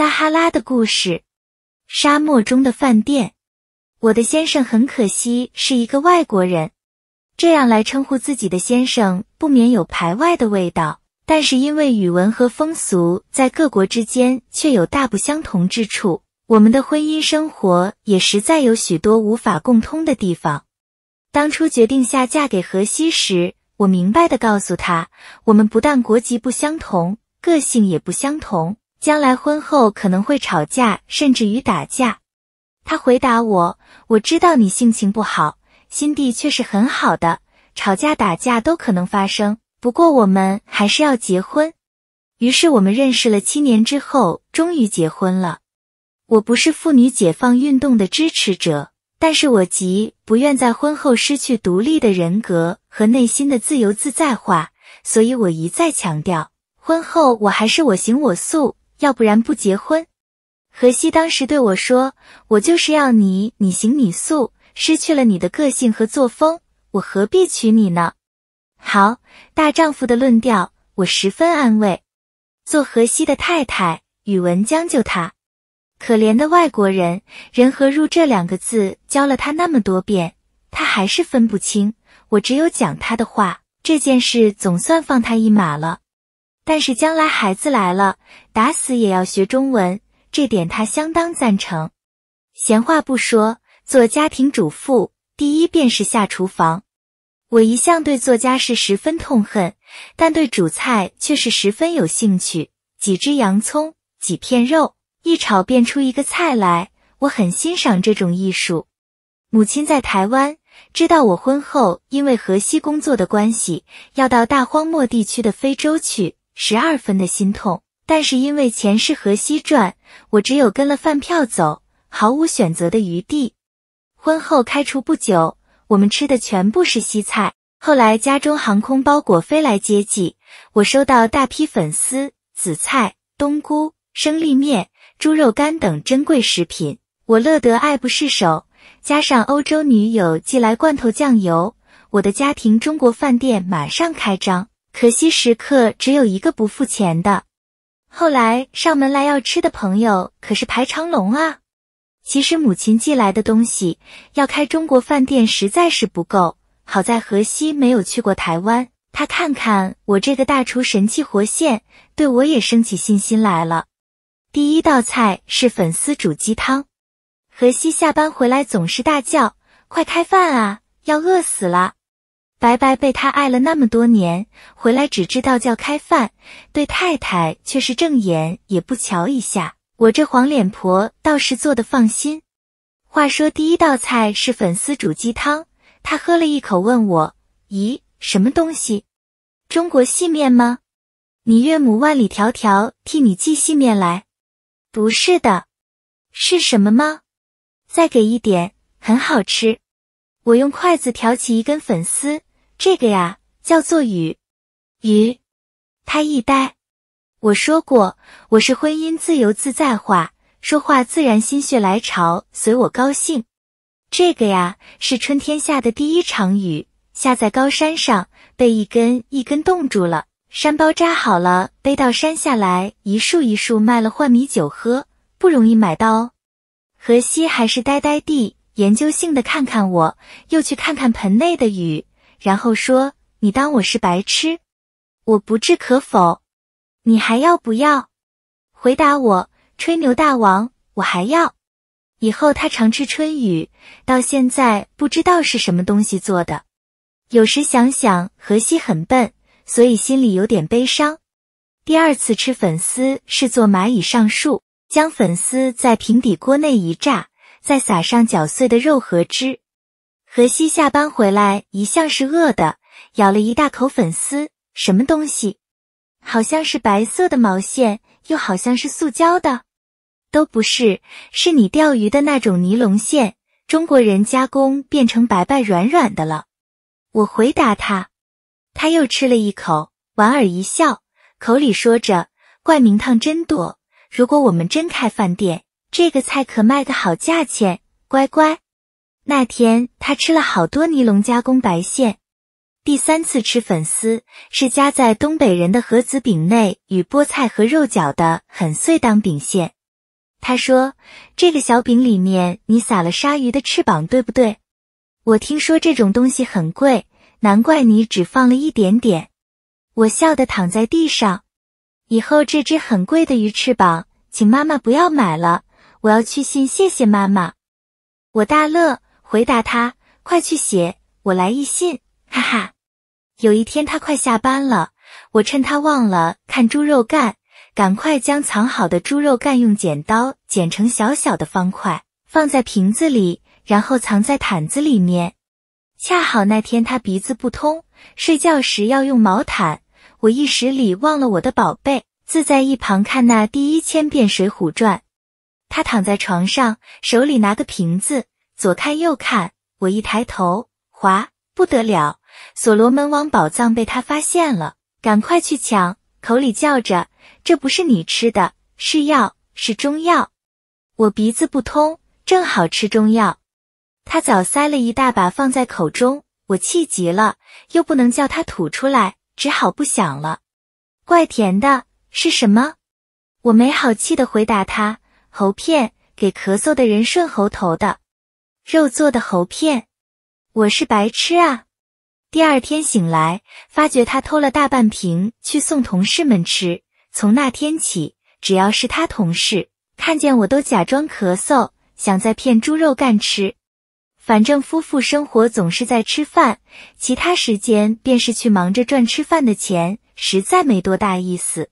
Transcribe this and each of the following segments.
撒哈拉的故事，沙漠中的饭店。我的先生很可惜是一个外国人，这样来称呼自己的先生不免有排外的味道。但是因为语文和风俗在各国之间却有大不相同之处，我们的婚姻生活也实在有许多无法共通的地方。当初决定下嫁给荷西时，我明白的告诉他，我们不但国籍不相同，个性也不相同。将来婚后可能会吵架，甚至于打架。他回答我：“我知道你性情不好，心地却是很好的。吵架、打架都可能发生，不过我们还是要结婚。”于是我们认识了七年之后，终于结婚了。我不是妇女解放运动的支持者，但是我极不愿在婚后失去独立的人格和内心的自由自在化，所以我一再强调，婚后我还是我行我素。要不然不结婚，荷西当时对我说：“我就是要你，你行你素，失去了你的个性和作风，我何必娶你呢？”好大丈夫的论调，我十分安慰。做荷西的太太，宇文将就他。可怜的外国人，人和入这两个字教了他那么多遍，他还是分不清。我只有讲他的话，这件事总算放他一马了。但是将来孩子来了，打死也要学中文，这点他相当赞成。闲话不说，做家庭主妇第一便是下厨房。我一向对做家事十分痛恨，但对煮菜却是十分有兴趣。几只洋葱，几片肉，一炒变出一个菜来，我很欣赏这种艺术。母亲在台湾，知道我婚后因为河西工作的关系，要到大荒漠地区的非洲去。十二分的心痛，但是因为钱是河西赚，我只有跟了饭票走，毫无选择的余地。婚后开除不久，我们吃的全部是西菜。后来家中航空包裹飞来接济，我收到大批粉丝、紫菜、冬菇、生力面、猪肉干等珍贵食品，我乐得爱不释手。加上欧洲女友寄来罐头酱油，我的家庭中国饭店马上开张。可惜食客只有一个不付钱的，后来上门来要吃的朋友可是排长龙啊。其实母亲寄来的东西要开中国饭店实在是不够，好在荷西没有去过台湾，他看看我这个大厨神气活现，对我也生起信心来了。第一道菜是粉丝煮鸡汤，河西下班回来总是大叫：“快开饭啊，要饿死了。”白白被他爱了那么多年，回来只知道叫开饭，对太太却是正眼也不瞧一下。我这黄脸婆倒是做的放心。话说第一道菜是粉丝煮鸡汤，他喝了一口，问我：“咦，什么东西？中国细面吗？你岳母万里迢迢替你寄细面来？不是的，是什么吗？再给一点，很好吃。”我用筷子挑起一根粉丝。这个呀叫做雨，雨，他一呆。我说过，我是婚姻自由自在话，说话自然心血来潮，随我高兴。这个呀是春天下的第一场雨，下在高山上，被一根一根冻住了。山包扎好了，背到山下来，一束一束卖了换米酒喝，不容易买到哦。荷西还是呆呆地研究性的看看我，又去看看盆内的雨。然后说：“你当我是白痴？”我不置可否。你还要不要？回答我，吹牛大王，我还要。以后他常吃春雨，到现在不知道是什么东西做的。有时想想，荷西很笨，所以心里有点悲伤。第二次吃粉丝是做蚂蚁上树，将粉丝在平底锅内一炸，再撒上搅碎的肉和汁。何西下班回来一向是饿的，咬了一大口粉丝，什么东西？好像是白色的毛线，又好像是塑胶的，都不是，是你钓鱼的那种尼龙线，中国人加工变成白白软软的了。我回答他，他又吃了一口，莞尔一笑，口里说着：“怪名堂真多，如果我们真开饭店，这个菜可卖个好价钱。”乖乖。那天他吃了好多尼龙加工白线，第三次吃粉丝是夹在东北人的盒子饼内，与菠菜和肉搅的很碎当饼馅。他说：“这个小饼里面你撒了鲨鱼的翅膀，对不对？”我听说这种东西很贵，难怪你只放了一点点。我笑的躺在地上，以后这只很贵的鱼翅膀，请妈妈不要买了，我要去信谢谢妈妈。我大乐。回答他，快去写，我来一信，哈哈。有一天他快下班了，我趁他忘了看猪肉干，赶快将藏好的猪肉干用剪刀剪成小小的方块，放在瓶子里，然后藏在毯子里面。恰好那天他鼻子不通，睡觉时要用毛毯。我一时里忘了我的宝贝，自在一旁看那第一千遍《水浒传》。他躺在床上，手里拿个瓶子。左看右看，我一抬头，哗，不得了！所罗门王宝藏被他发现了，赶快去抢！口里叫着：“这不是你吃的，是药，是中药。”我鼻子不通，正好吃中药。他早塞了一大把放在口中，我气急了，又不能叫他吐出来，只好不想了。怪甜的，是什么？我没好气的回答他：“喉片，给咳嗽的人顺喉头的。”肉做的猴片，我是白痴啊！第二天醒来，发觉他偷了大半瓶去送同事们吃。从那天起，只要是他同事看见我，都假装咳嗽，想再骗猪肉干吃。反正夫妇生活总是在吃饭，其他时间便是去忙着赚吃饭的钱，实在没多大意思。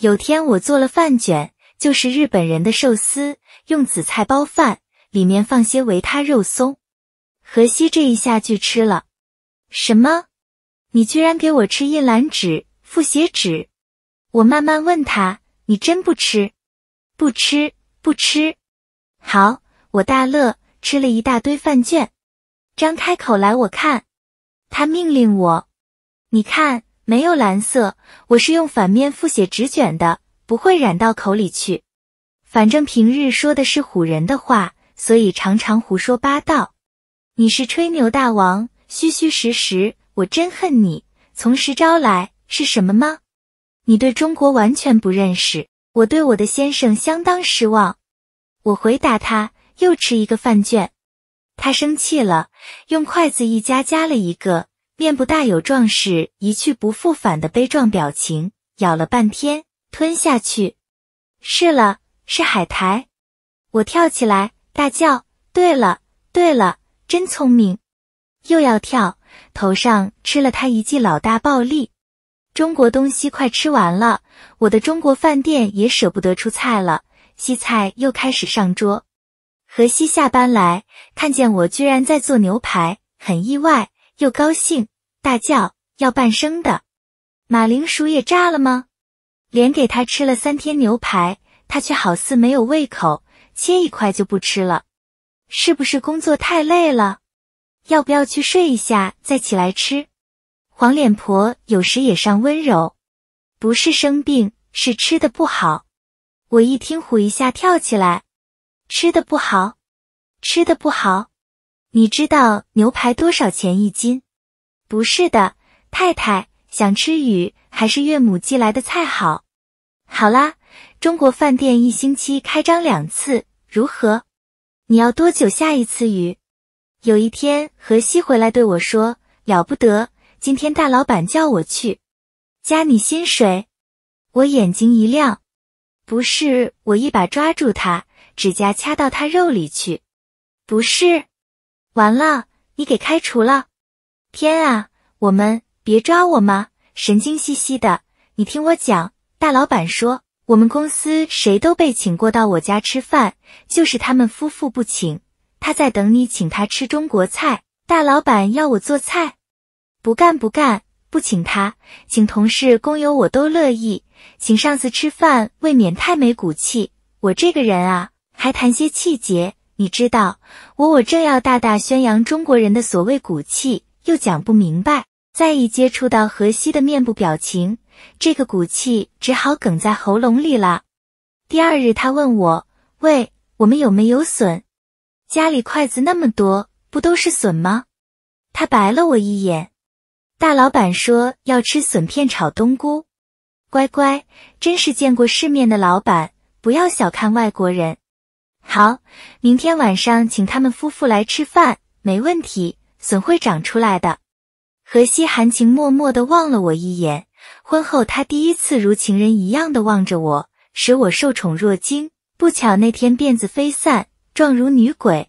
有天我做了饭卷，就是日本人的寿司，用紫菜包饭。里面放些维他肉松，何西这一下去吃了。什么？你居然给我吃一篮纸复写纸？我慢慢问他：“你真不吃？不吃？不吃？”好，我大乐，吃了一大堆饭卷。张开口来，我看他命令我：“你看，没有蓝色，我是用反面复写纸卷的，不会染到口里去。反正平日说的是唬人的话。”所以常常胡说八道，你是吹牛大王，虚虚实实，我真恨你。从实招来是什么吗？你对中国完全不认识。我对我的先生相当失望。我回答他，又吃一个饭卷。他生气了，用筷子一夹，夹了一个，面部大有壮士一去不复返的悲壮表情，咬了半天，吞下去。是了，是海苔。我跳起来。大叫：“对了，对了，真聪明！”又要跳，头上吃了他一记老大暴力。中国东西快吃完了，我的中国饭店也舍不得出菜了。西菜又开始上桌。何西下班来看见我居然在做牛排，很意外又高兴，大叫：“要半生的。”马铃薯也炸了吗？连给他吃了三天牛排，他却好似没有胃口。切一块就不吃了，是不是工作太累了？要不要去睡一下再起来吃？黄脸婆有时也上温柔，不是生病，是吃的不好。我一听，唬一下跳起来，吃的不好，吃的不好。你知道牛排多少钱一斤？不是的，太太想吃鱼，还是岳母寄来的菜好。好啦，中国饭店一星期开张两次。如何？你要多久下一次雨？有一天，何西回来对我说：“了不得，今天大老板叫我去加你薪水。”我眼睛一亮，不是，我一把抓住他，指甲掐到他肉里去，不是，完了，你给开除了！天啊，我们别抓我嘛，神经兮兮的。你听我讲，大老板说。我们公司谁都被请过到我家吃饭，就是他们夫妇不请。他在等你请他吃中国菜。大老板要我做菜，不干不干，不请他，请同事工友我都乐意，请上司吃饭未免太没骨气。我这个人啊，还谈些气节，你知道我我正要大大宣扬中国人的所谓骨气，又讲不明白。再一接触到何西的面部表情。这个骨气只好梗在喉咙里了。第二日，他问我：“喂，我们有没有笋？家里筷子那么多，不都是笋吗？”他白了我一眼。大老板说要吃笋片炒冬菇。乖乖，真是见过世面的老板，不要小看外国人。好，明天晚上请他们夫妇来吃饭，没问题。笋会长出来的。何西含情脉脉地望了我一眼。婚后，他第一次如情人一样的望着我，使我受宠若惊。不巧那天辫子飞散，状如女鬼。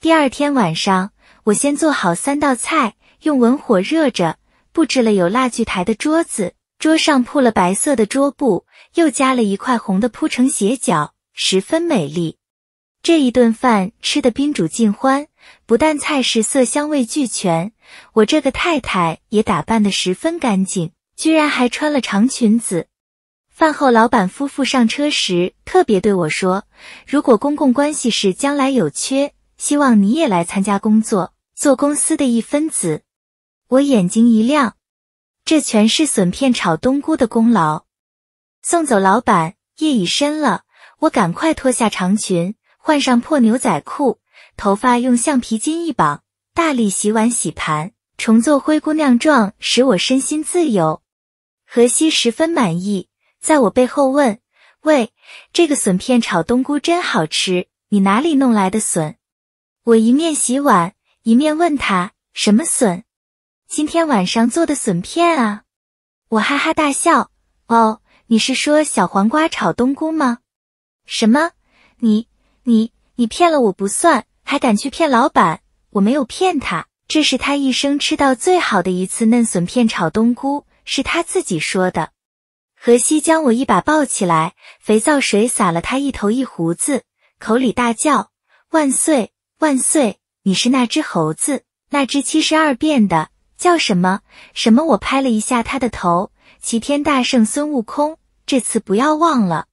第二天晚上，我先做好三道菜，用文火热着，布置了有蜡炬台的桌子，桌上铺了白色的桌布，又加了一块红的，铺成斜角，十分美丽。这一顿饭吃的宾主尽欢，不但菜式色香味俱全，我这个太太也打扮得十分干净。居然还穿了长裙子。饭后，老板夫妇上车时，特别对我说：“如果公共关系室将来有缺，希望你也来参加工作，做公司的一分子。”我眼睛一亮，这全是笋片炒冬菇的功劳。送走老板，夜已深了，我赶快脱下长裙，换上破牛仔裤，头发用橡皮筋一绑，大力洗碗洗盘，重做灰姑娘状，使我身心自由。何西十分满意，在我背后问：“喂，这个笋片炒冬菇真好吃，你哪里弄来的笋？”我一面洗碗，一面问他：“什么笋？今天晚上做的笋片啊？”我哈哈大笑：“哦，你是说小黄瓜炒冬菇吗？”“什么？你、你、你骗了我不算，还敢去骗老板？我没有骗他，这是他一生吃到最好的一次嫩笋片炒冬菇。”是他自己说的。荷西将我一把抱起来，肥皂水洒了他一头一胡子，口里大叫：“万岁万岁！”你是那只猴子，那只七十二变的，叫什么什么？我拍了一下他的头。齐天大圣孙悟空，这次不要忘了。